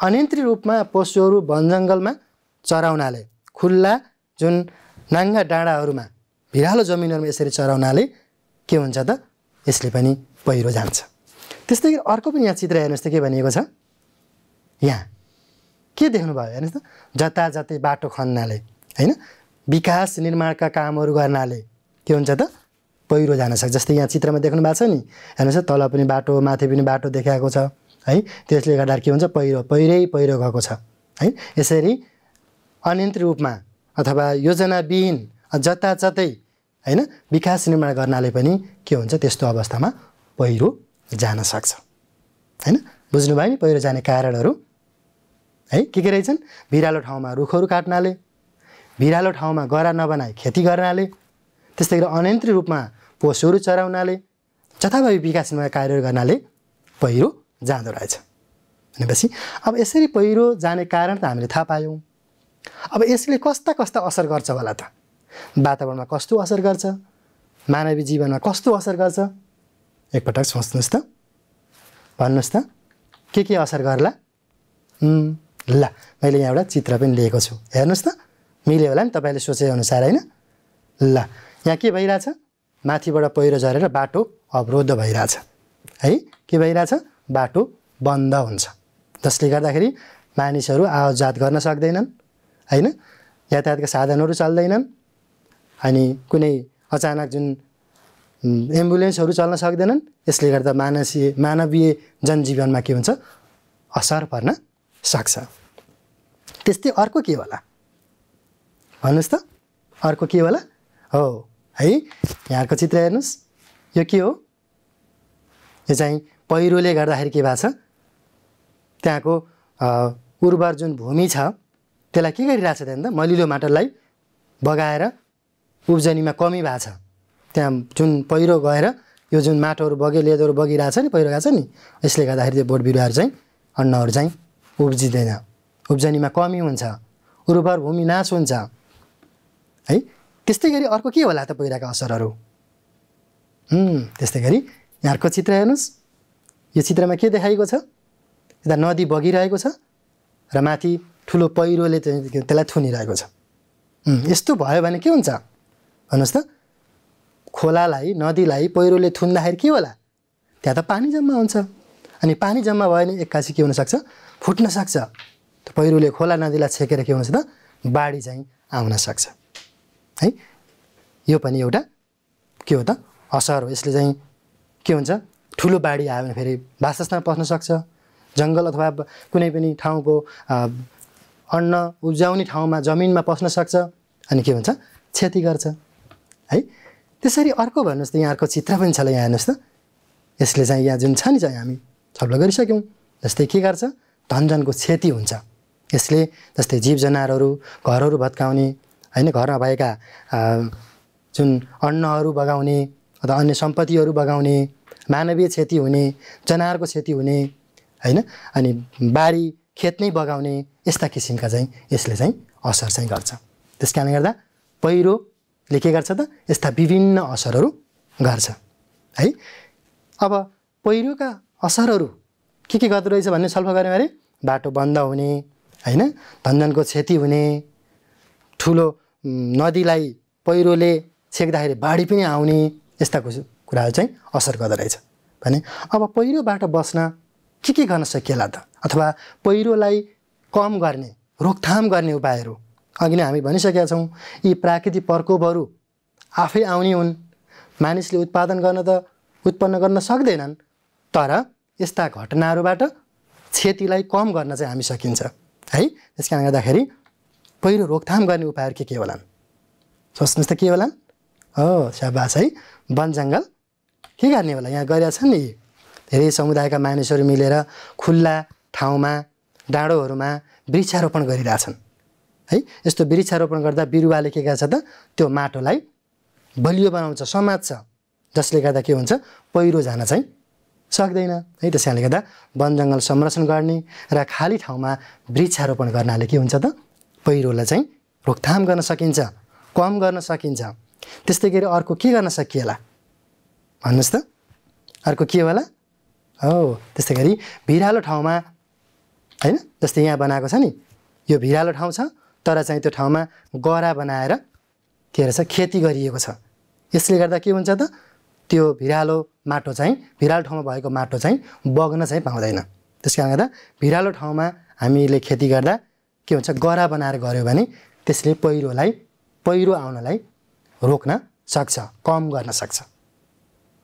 अनियन्त्रित रूपमा पशुहरू वनजङ्गलमा चराउनाले खुल्ला जुन नाङ्गा डाँडाहरूमा भिरालो जमिनहरूमा यसरी चराउनाले के हुन्छ त यसले पनि पहिरो जान्छ त्यस्तै अर्को पनि यहाँ चित्र हेर्नुहोस् त के भनिएको छ यहाँ के देख्नुभयो हेर्नुहोस् त जता जतै बाटो खन्नाले होइन विकास निर्माणका कामहरू गर्नाले के हुन्छ त पहिरो जान सक्छ जस्तै यहाँ चित्रमा देख्नु भएको छ नि हेर्नुहोस् त तल पनि बाटो माथि पनि बाटो देखाएको छ है त्यसले गर्दा के हुन्छ पहिरो पहिरै पहिरो गएको छ है यसरी अनियन्त्रित रूपमा अथवा योजनाविहीन जताततै होइन विकास निर्माण गर्नाले पनि के हुन्छ त्यस्तो अवस्थामा पहिरो जान सक्छ होइन बुझ्नुभयो नि पहिरो जाने कारणहरू है के के रहेछन् बिरालो ठाउँमा रुखहरू काट्नाले बिरालो ठाउँमा गरा नबनाए खेती गर्नाले त्यस्तै गरी अनियन्त्रित रूपमा पशुहरू चराउनाले जथाभावी विकासमा कार्यहरू गर्नाले पहिरो जाँदो रहेछ भनेपछि अब यसरी पहिरो जाने कारण त हामीले थाहा पायौँ अब यसले कस्ता कस्ता असर गर्छ होला त वातावरणमा कस्तो असर गर्छ मानवीय जीवनमा कस्तो असर गर्छ एकपटक सोच्नुहोस् त भन्नुहोस् त के के असर गर्ला ल मैले यहाँ एउटा चित्र पनि लिएको छु हेर्नुहोस् त मिल्यो होला नि तपाईँले अनुसार होइन ल यहाँ के भइरहेछ माथिबाट पहिरो झरेर बाटो अवरोध भइरहेछ है के भइरहेछ बाटो बन्द हुन्छ जसले गर्दाखेरि मानिसहरू आवाजात गर्न सक्दैनन् होइन यातायातका साधनहरू चल्दैनन् अनि कुनै अचानक जुन एम्बुलेन्सहरू चल्न सक्दैनन् यसले गर्दा मानसीय मानवीय जनजीवनमा के हुन्छ असर पर्न सक्छ त्यस्तै अर्को के होला भन्नुहोस् त अर्को के होला हो है यहाँको चित्र हेर्नुहोस् यो के हो यो चाहिँ पहिरोले गर्दाखेरि के भएको छ त्यहाँको उर्वर जुन भूमि छ त्यसलाई के गरिरहेको छ त्यहाँदेखि त मलिलो माटोलाई बगाएर उब्जनीमा कमी भएको छ त्यहाँ जुन पहिरो गएर यो जुन माटोहरू बगे लेदोहरू छ नि पहिरो गएको छ नि यसले गर्दाखेरि त्यो बोट बिरुवाहरू चाहिँ अन्नहरू चाहिँ उब्जिँदैन उब्जनीमा कमी हुन्छ उर्वर भूमि नाश हुन्छ है त्यस्तै गरी अर्को के होला त पहिराको असरहरू त्यस्तै गरी यहाँको चित्र हेर्नुहोस् यो चित्रमा के देखाइएको छ यता नदी बगिरहेको छ र माथि ठुलो पहिरोले त्यसलाई थुनिरहेको छ यस्तो भयो भने के हुन्छ भन्नुहोस् त खोलालाई नदीलाई पहिरोले थुन्दाखेरि के होला त्यहाँ त पानी जम्मा हुन्छ अनि पानी जम्मा भयो भने एक्कासी के हुनसक्छ फुट्न सक्छ पहिरोले खोला नदीलाई छेकेर के हुन्छ त बाढी चाहिँ आउन सक्छ है यो पनि एउटा के हो त असर हो यसले चाहिँ के हुन्छ ठुलो बाढी आयो भने फेरि वासस्थान पस्न सक्छ जङ्गल अथवा कुनै पनि ठाउँको अन्न उब्जाउने ठाउँमा जमिनमा पस्न सक्छ अनि के हुन्छ क्षति गर्छ है त्यसरी अर्को भन्नुहोस् त यहाँको चित्र पनि छ ल यहाँ हेर्नुहोस् त यसले चाहिँ यहाँ जुन छ नि चाहिँ हामी छलफल गरिसक्यौँ जस्तै के गर्छ धनजनको क्षति हुन्छ यसले जस्तै जीव जनावरहरू घरहरू भत्काउने होइन घरमा भएका जुन अन्नहरू बगाउने अथवा अन्य सम्पत्तिहरू बगाउने मानवीय क्षति हुने जनावरको क्षति हुने होइन अनि बारी खेत नै बगाउने यस्ता किसिमका चाहिँ यसले चाहिँ असर चाहिँ गर्छ त्यस कारणले गर्दा पहिरो ले के गर्छ त यस्ता विभिन्न असरहरू गर्छ है अब पहिरोका असरहरू के के गर्दो रहेछ भन्ने छलफल गऱ्यौँ अरे बाटो बन्द हुने होइन धनधनको क्षति हुने ठुलो नदीलाई पहिरोले छेक्दाखेरि बाढी पनि आउने यस्ता कुराहरू चाहिँ असर गर्दो रहेछ भने अब पहिरोबाट बस्न के के गर्न सकिएला त अथवा पहिरोलाई कम गर्ने रोकथाम गर्ने उपायहरू अघि नै हामी भनिसकेका छौँ यी प्राकृतिक प्रकोपहरू आफै आउने हुन् मानिसले उत्पादन गर्न त उत्पन्न गर्न सक्दैनन् तर यस्ता घटनाहरूबाट क्षतिलाई कम गर्न चाहिँ हामी सकिन्छ है त्यस कारणले गर्दाखेरि पहिलो रोकथाम गर्ने उपायहरू के के होलान् सोच्नुहोस् त के होलान् हो स्याबास है वन जङ्गल के गर्ने होला यहाँ गरिरहेको छ नि धेरै समुदायका मानिसहरू मिलेर खुल्ला ठाउँमा डाँडोहरूमा वृक्षारोपण गरिरहेछन् है यस्तो वृक्षारोपण गर्दा बिरुवाले के गर्छ त त्यो माटोलाई बलियो बनाउँछ समात्छ जसले गर्दा के हुन्छ पहिरो जान चाहिँ सक्दैन है त्यस कारणले गर्दा वन जङ्गल संरक्षण गर्ने र खाली ठाउँमा वृक्षारोपण गर्नाले के हुन्छ त पहिरोलाई चाहिँ रोकथाम गर्न सकिन्छ कम गर्न सकिन्छ त्यस्तै गरी अर्को के गर्न सकिएला भन्नुहोस् त अर्को के होला हो त्यस्तै गरी भिरालो ठाउँमा होइन जस्तै यहाँ बनाएको छ नि यो भिरालो ठाउँ छ तर चाहिँ त्यो ठाउँमा गरा बनाएर के रहेछ खेती गरिएको छ यसले गर्दा के हुन्छ त त्यो भिरालो माटो चाहिँ भिरालो ठाउँमा भएको माटो चाहिँ बग्न चाहिँ पाउँदैन त्यस कारणले गर्दा भिरालो ठाउँमा हामीले खेती गर्दा के हुन्छ गरा बनाएर गऱ्यो भने त्यसले पहिरोलाई पहिरो आउनलाई रोक्न सक्छ कम गर्न सक्छ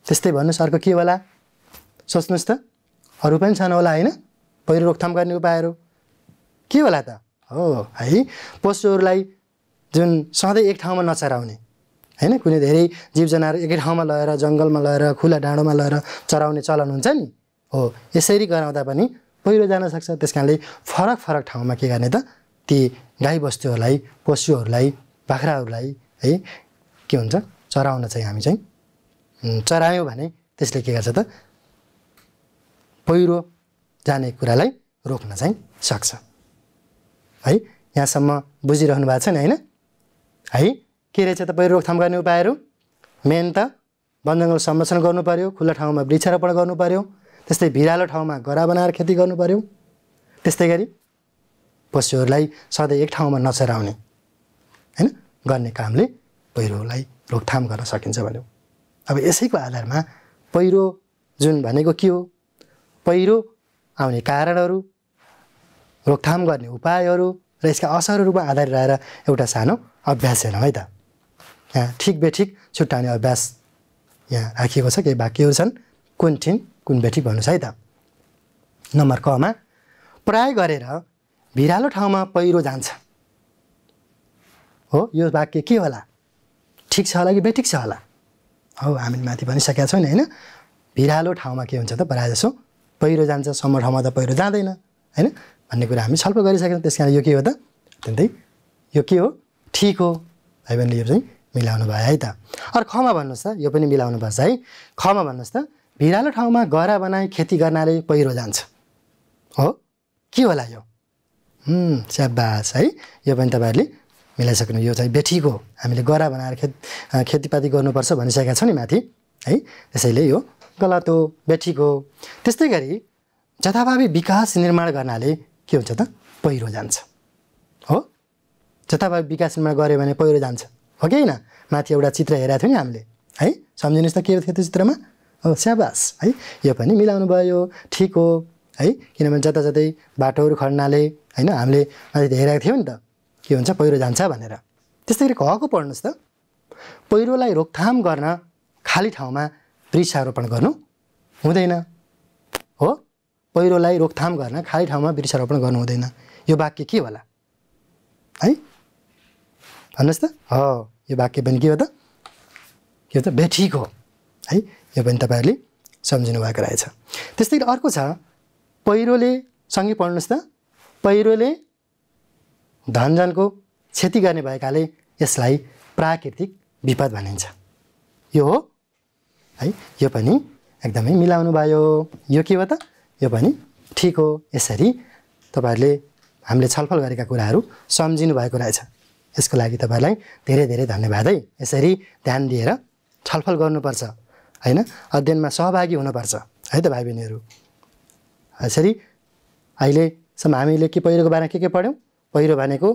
त्यस्तै भन्नुहोस् अर्को के होला सोच्नुहोस् त अरू पनि छन् होला होइन पहिरो रोकथाम गर्ने उपायहरू के होला त हो है पशुहरूलाई जुन सधैँ एक ठाउँमा नचराउने होइन कुनै धेरै जीव जनावर एकै ठाउँमा लगेर जङ्गलमा लगेर खुला डाँडोमा लगेर चराउने चलन हुन्छ नि हो यसरी गराउँदा पनि पहिरो जान सक्छ त्यस कारणले फरक फरक ठाउँमा के गर्ने त ती गाईबस्तुहरूलाई पशुहरूलाई बाख्राहरूलाई है के हुन्छ चराउन चाहिँ हामी चाहिँ चरायौँ भने त्यसले के गर्छ त पहिरो जाने कुरालाई रोक्न चाहिँ सक्छ है यहाँसम्म बुझिरहनु भएको छ नि होइन है के रहेछ तपाईँ रोकथाम गर्ने उपायहरू मेन त वन जङ्गल संरक्षण गर्नु पऱ्यो खुल्ला ठाउँमा वृक्षारोपण गर्नु पऱ्यो त्यस्तै भिरालो ठाउँमा घरा बनाएर खेती गर्नु पऱ्यो त्यस्तै गरी पशुहरूलाई सधैँ एक ठाउँमा नचराउने होइन गर्ने कामले पहिरोलाई रोकथाम गर्न सकिन्छ भन्यो अब यसैको आधारमा पहिरो जुन भनेको के हो पहिरो आउने कारणहरू रोकथाम गर्ने उपायहरू र यसका असरहरूमा आधारित रहेर एउटा सानो अभ्यास हेरौँ है त यहाँ ठिक बेठिक छुट्याउने अभ्यास यहाँ राखिएको छ केही वाक्यहरू छन् कुन ठिन कुन बेठिक भन्नुहोस् है त नम्बर कमा प्राय गरेर भिरालो ठाउँमा पहिरो जान्छ हो यो वाक्य के होला ठिक छ होला कि बेठिक छ होला हो हामीले माथि भनिसकेका छौँ नि होइन भिरालो ठाउँमा के हुन्छ त प्रायः जसो पहिरो जान्छ सम्म ठाउँमा त पहिरो जाँदैन होइन भन्ने कुरा हामी छलफल छौँ त्यस कारण यो के हो त अत्यन्तै यो के हो ठिक हो भाइ बहिनीले यो चाहिँ मिलाउनु भयो है त अरू खमा भन्नुहोस् त यो पनि मिलाउनु पर्छ है खमा भन्नुहोस् त भिरालो ठाउँमा गरा बनाए खेती गर्नाले पहिरो जान्छ हो के होला यो स्याबास है यो पनि तपाईँहरूले मिलाइसक्नु यो चाहिँ बेठीको हामीले गरा बनाएर खेत खेतीपाती गर्नुपर्छ भनिसकेका छौँ नि माथि है त्यसैले यो गलत हो बेठीको त्यस्तै गरी जथाभावी विकास निर्माण गर्नाले के हुन्छ त पहिरो जान्छ हो जथाभावी विकासमा गऱ्यो भने पहिरो जान्छ हो कि होइन माथि एउटा चित्र हेरेको थियौँ नि हामीले है सम्झिनुहोस् त के थियो त्यो चित्रमा हो स्याबास है यो पनि मिलाउनु भयो ठिक हो है किनभने जता जतै बाटोहरू खड्नाले होइन हामीले माथि हेरेको थियौँ नि त के हुन्छ पहिरो जान्छ भनेर त्यस्तै गरी घको पढ्नुहोस् त पहिरोलाई रोकथाम गर्न खाली ठाउँमा वृक्षारोपण गर्नु हुँदैन हो पहिरोलाई रोकथाम गर्न खाली ठाउँमा वृक्षारोपण गर्नु हुँदैन यो वाक्य के होला है भन्नुहोस् त हो यो वाक्य पनि के हो त के त बेठिक हो है यो पनि तपाईँहरूले सम्झिनु भएको रहेछ त्यस्तै गरी अर्को छ पहिरोले सँगै पढ्नुहोस् त पहिरोले धनजनको क्षति गर्ने भएकाले यसलाई प्राकृतिक विपद भनिन्छ यो हो है यो पनि एकदमै मिलाउनु भयो यो के हो त यो पनि ठिक हो यसरी तपाईँहरूले हामीले छलफल गरेका कुराहरू सम्झिनु भएको रहेछ यसको लागि तपाईँहरूलाई धेरै धेरै धन्यवाद है यसरी ध्यान दिएर छलफल गर्नुपर्छ होइन अध्ययनमा सहभागी हुनुपर्छ है त भाइ बहिनीहरू यसरी अहिलेसम्म हामीले के पहिरोको बारेमा के के पढ्यौँ पहिरो भनेको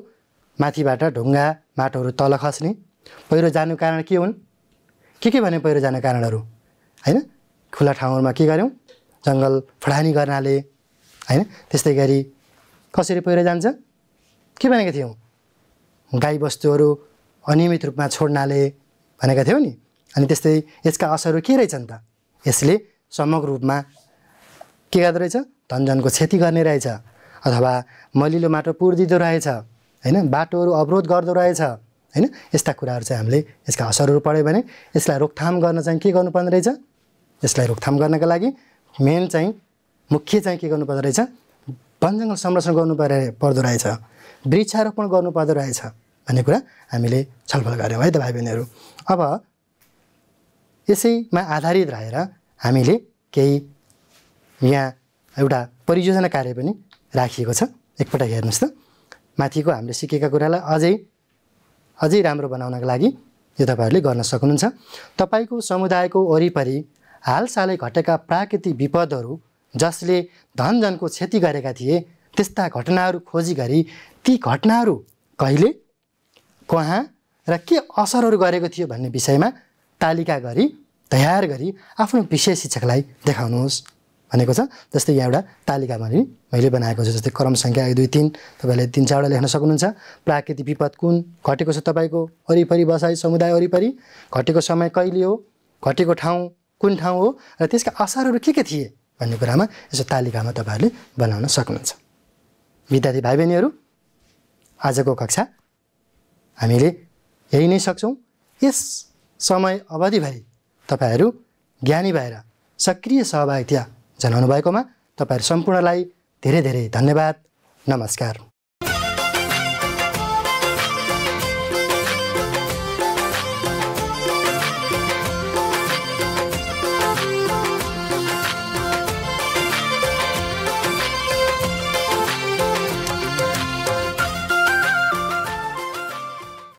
माथिबाट ढुङ्गा माटोहरू तल खस्ने पहिरो जानु कारण के हुन् के के भन्यो पहिरो जानु कारणहरू होइन खुला ठाउँहरूमा के गऱ्यौँ जङ्गल फडानी गर्नाले होइन त्यस्तै गरी कसरी पहिरो जान्छ के भनेका थियौँ गाईबस्तुहरू अनियमित रूपमा छोड्नाले भनेका थियौँ नि अनि त्यस्तै यसका असरहरू के रहेछन् त यसले समग्र रूपमा के गर्दो रहेछ धनजनको क्षति गर्ने रहेछ अथवा मलिलो माटो पुर्दिँदो रहेछ होइन बाटोहरू अवरोध गर्दो रहेछ होइन यस्ता कुराहरू चाहिँ हामीले यसका असरहरू पढ्यो भने यसलाई रोकथाम गर्न चाहिँ के गर्नुपर्ने रहेछ यसलाई रोकथाम गर्नका लागि मेन चाहिँ मुख्य चाहिँ के गर्नुपर्दो रहेछ वनजङ्गल संरक्षण गर्नु पर्दो रहेछ वृक्षारोपण गर्नुपर्दो रहेछ भन्ने कुरा हामीले छलफल गऱ्यौँ है त भाइ बहिनीहरू अब यसैमा आधारित रहेर हामीले केही यहाँ एउटा परियोजना कार्य पनि राखिएको छ एकपटक हेर्नुहोस् त माथिको हामीले सिकेका कुरालाई अझै अझै राम्रो बनाउनको लागि यो तपाईँहरूले गर्न सक्नुहुन्छ तपाईँको समुदायको वरिपरि हालसालै घटेका प्राकृतिक विपदहरू जसले धनजनको क्षति गरेका थिए त्यस्ता घटनाहरू खोजी गरी ती घटनाहरू कहिले कहाँ र के असरहरू गरेको थियो भन्ने विषयमा तालिका गरी तयार गरी आफ्नो विषय शिक्षकलाई देखाउनुहोस् भनेको छ जस्तै यहाँ एउटा तालिका भने मैले बनाएको छु जस्तै क्रम सङ्ख्या एक दुई तिन तपाईँले तिन चारवटा लेख्न सक्नुहुन्छ प्राकृतिक विपद कुन घटेको छ तपाईँको वरिपरि बसाई समुदाय वरिपरि घटेको समय कहिले हो घटेको ठाउँ कुन ठाउँ हो र त्यसका असरहरू के के थिए भन्ने कुरामा यसो तालिकामा तपाईँहरूले बनाउन सक्नुहुन्छ विद्यार्थी भाइ बहिनीहरू आजको कक्षा हामीले यही नै सक्छौँ यस समय अवधिभरि तपाईँहरू ज्ञानी भएर सक्रिय सहभागिता जनाउनु भएकोमा तपाईँहरू सम्पूर्णलाई धेरै धेरै धन्यवाद नमस्कार